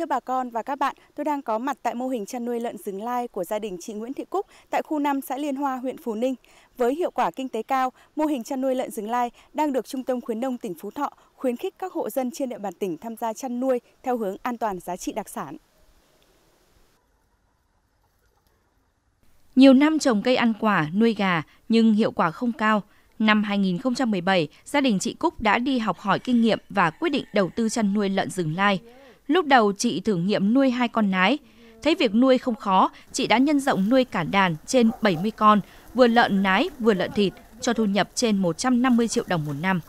Thưa bà con và các bạn, tôi đang có mặt tại mô hình chăn nuôi lợn rừng lai của gia đình chị Nguyễn Thị Cúc tại khu 5 xã Liên Hoa, huyện Phú Ninh. Với hiệu quả kinh tế cao, mô hình chăn nuôi lợn rừng lai đang được Trung tâm khuyến nông tỉnh Phú Thọ khuyến khích các hộ dân trên địa bàn tỉnh tham gia chăn nuôi theo hướng an toàn giá trị đặc sản. Nhiều năm trồng cây ăn quả, nuôi gà nhưng hiệu quả không cao. Năm 2017, gia đình chị Cúc đã đi học hỏi kinh nghiệm và quyết định đầu tư chăn nuôi lợn rừng lai. Lúc đầu chị thử nghiệm nuôi hai con nái. Thấy việc nuôi không khó, chị đã nhân rộng nuôi cả đàn trên 70 con, vừa lợn nái vừa lợn thịt, cho thu nhập trên 150 triệu đồng một năm.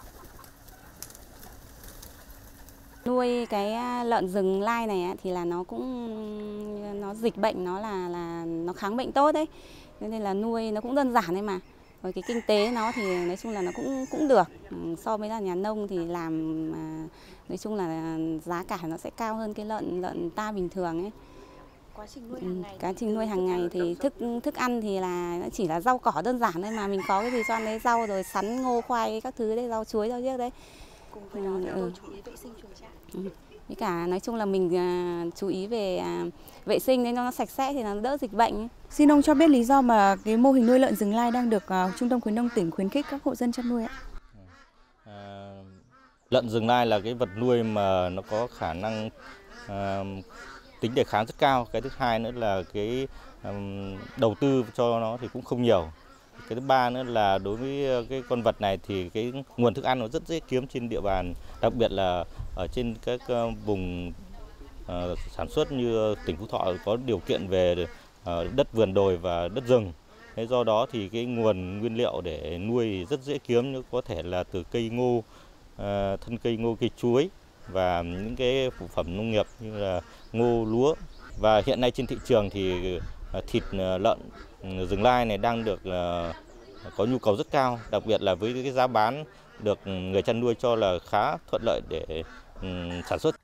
Nuôi cái à, lợn rừng lai này thì là nó cũng nó dịch bệnh nó là là nó kháng bệnh tốt đấy. Nên là nuôi nó cũng đơn giản đấy mà với cái kinh tế nó thì nói chung là nó cũng cũng được ừ, so với là nhà nông thì làm à, nói chung là à, giá cả nó sẽ cao hơn cái lợn lợn ta bình thường ấy quá trình nuôi ừ, hàng ngày, quá trình nuôi hàng ngày thì thức thức ăn thì là chỉ là rau cỏ đơn giản thôi mà mình có cái gì cho ăn đấy rau rồi sắn ngô khoai các thứ đấy rau chuối rau riếc đấy cùng với đó là ừ. chú ý vệ sinh chuồng trại ừ với cả nói chung là mình à, chú ý về à, vệ sinh nên nó sạch sẽ thì nó đỡ dịch bệnh. Xin ông cho biết lý do mà cái mô hình nuôi lợn rừng lai đang được à, Trung tâm khuyến nông tỉnh khuyến khích các hộ dân chăn nuôi ạ? lợn rừng lai là cái vật nuôi mà nó có khả năng à, tính đề kháng rất cao. Cái thứ hai nữa là cái à, đầu tư cho nó thì cũng không nhiều cái thứ ba nữa là đối với ờ, cái con vật này thì cái nguồn thức ăn nó rất dễ kiếm trên địa bàn đặc biệt là ở trên các ờ, vùng ờ, sản xuất như tỉnh phú thọ có điều kiện về đất vườn đồi và đất rừng Thế do đó thì cái nguồn nguyên liệu để nuôi rất dễ kiếm như có thể là từ cây ngô thân cây ngô cây chuối và những cái phụ phẩm nông nghiệp như là ngô lúa và hiện nay trên thị trường thì thịt lợn rừng lai này đang được ờ, có nhu cầu rất cao, đặc biệt là với cái giá bán được người chăn nuôi cho là khá thuận lợi để ừ, sản xuất.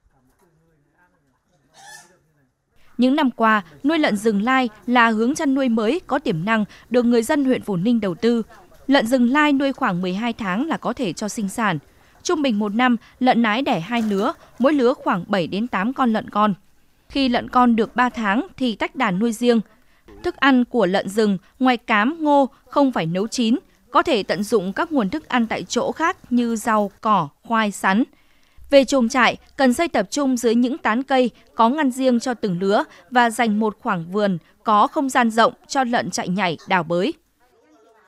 Những năm qua, nuôi lợn rừng lai là hướng chăn nuôi mới có tiềm năng được người dân huyện Phú Ninh đầu tư. Lợn rừng lai nuôi khoảng 12 tháng là có thể cho sinh sản. Trung bình một năm, lợn nái đẻ hai lứa, mỗi lứa khoảng 7 đến 8 con lợn con. Khi lợn con được 3 tháng thì tách đàn nuôi riêng, thức ăn của lợn rừng ngoài cám, ngô không phải nấu chín, có thể tận dụng các nguồn thức ăn tại chỗ khác như rau, cỏ, khoai, sắn. Về chuồng trại, cần xây tập trung dưới những tán cây có ngăn riêng cho từng lứa và dành một khoảng vườn có không gian rộng cho lợn chạy nhảy đào bới.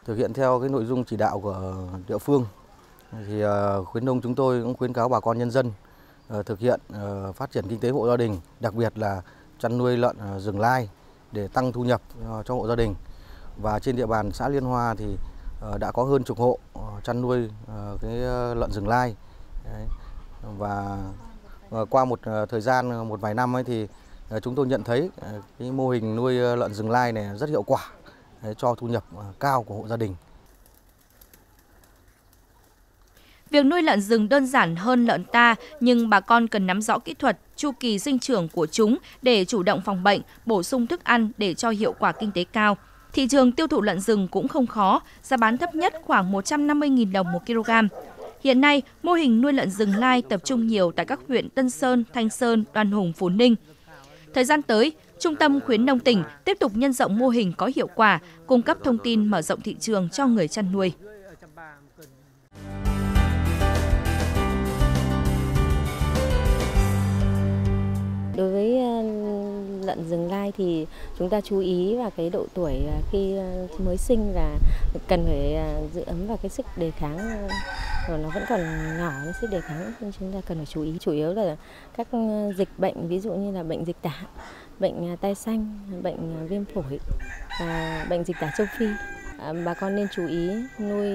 Thực hiện theo cái nội dung chỉ đạo của địa phương thì ờ, khuyến nông chúng tôi cũng khuyến cáo bà con nhân dân ờ, thực hiện ờ, phát triển kinh tế hộ gia đình, đặc biệt là chăn nuôi lợn rừng lai để tăng thu nhập ờ, cho hộ gia đình. Và trên địa bàn xã Liên Hoa thì ờ, đã có hơn chục hộ ờ, chăn nuôi cái lợn rừng lai. Và qua một thời gian một vài năm ấy thì chúng tôi nhận thấy cái mô hình nuôi lợn rừng lai này rất hiệu quả cho thu nhập cao của hộ gia đình. Việc nuôi lợn rừng đơn giản hơn lợn ta, nhưng bà con cần nắm rõ kỹ thuật, chu kỳ sinh trưởng của chúng để chủ động phòng bệnh, bổ sung thức ăn để cho hiệu quả kinh tế cao. Thị trường tiêu thụ lợn rừng cũng không khó, giá bán thấp nhất khoảng 150.000 đồng một kg. Hiện nay, mô hình nuôi lợn rừng lai tập trung nhiều tại các huyện Tân Sơn, Thanh Sơn, Đoan Hùng, Phú Ninh. Thời gian tới, Trung tâm khuyến nông tỉnh tiếp tục nhân rộng mô hình có hiệu quả, cung cấp thông tin mở rộng thị trường cho người chăn nuôi. Đối với ờ, lợn rừng lai thì chúng ta chú ý vào cái độ tuổi ờ, khi ờ, mới sinh là cần phải giữ ấm vào cái sức đề kháng và nó vẫn còn nhỏ cái sức đề kháng nên chúng ta cần phải chú ý chủ yếu là các dịch bệnh ví dụ như là bệnh dịch tả, bệnh tai xanh, bệnh viêm phổi, và bệnh dịch tả châu Phi bà con nên chú ý nuôi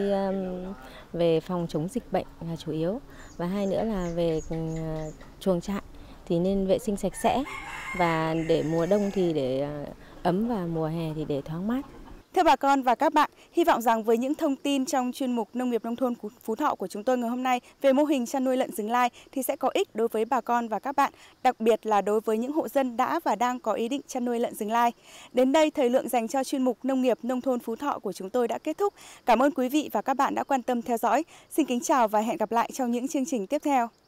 về phòng chống dịch bệnh là chủ yếu và hai nữa là về chuồng trại thì nên vệ sinh sạch sẽ và để mùa đông thì để à, ấm và mùa hè thì để thoáng mát. Thưa bà con và các bạn, hy vọng rằng với những thông tin trong chuyên mục Nông nghiệp Nông thôn Phú Thọ của chúng tôi ngày hôm nay về mô hình chăn nuôi lợn rừng lai thì sẽ có ích đối với bà con và các bạn, đặc biệt là đối với những hộ dân đã và đang có ý định chăn nuôi lợn rừng lai. Đến đây, thời lượng dành cho chuyên mục Nông nghiệp Nông thôn Phú Thọ của chúng tôi đã kết thúc. Cảm ơn quý vị và các bạn đã quan tâm theo dõi. Xin kính chào và hẹn gặp lại trong những chương trình tiếp theo.